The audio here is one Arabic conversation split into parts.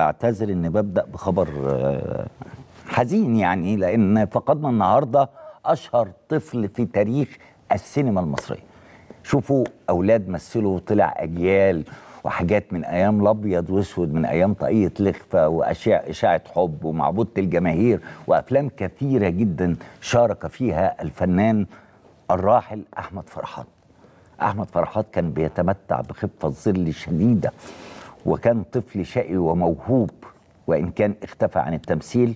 اعتذر ان ببدا بخبر آه، حزين يعني لان فقدنا النهارده اشهر طفل في تاريخ السينما المصريه شوفوا اولاد مثلوا طلع اجيال وحاجات من ايام الابيض واسود من ايام طاقيه لخفه واشعه اشاعه حب ومعبودة الجماهير وافلام كثيره جدا شارك فيها الفنان الراحل احمد فرحات احمد فرحات كان بيتمتع بخفه ظل شديده وكان طفل شقي وموهوب وإن كان اختفى عن التمثيل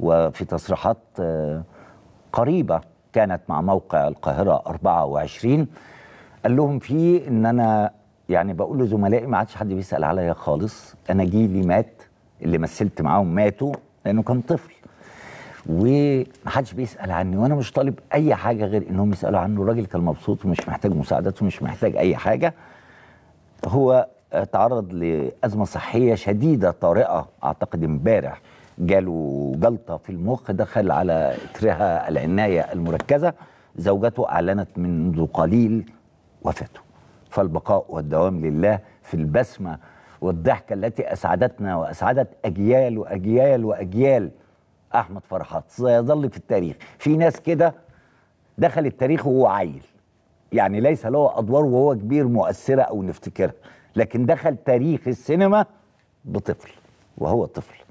وفي تصريحات آه، قريبة كانت مع موقع القاهرة 24 قال لهم فيه إن أنا يعني بقول لزملائي ما عادش حد بيسأل عليا خالص أنا جيلي مات اللي مثلت معاهم ماتوا لأنه كان طفل ومحدش بيسال عني وانا مش طالب اي حاجه غير انهم يسالوا عنه الراجل كان مبسوط ومش محتاج مساعدته ومش محتاج اي حاجه هو تعرض لازمه صحيه شديده طارئه اعتقد امبارح جاله جلطه في المخ دخل على اثرها العنايه المركزه زوجته اعلنت منذ قليل وفاته فالبقاء والدوام لله في البسمه والضحكه التي اسعدتنا واسعدت اجيال واجيال واجيال احمد فرحات سيظل في التاريخ في ناس كده دخل التاريخ وهو عيل يعني ليس له ادوار وهو كبير مؤثره او نفتكرها لكن دخل تاريخ السينما بطفل وهو طفل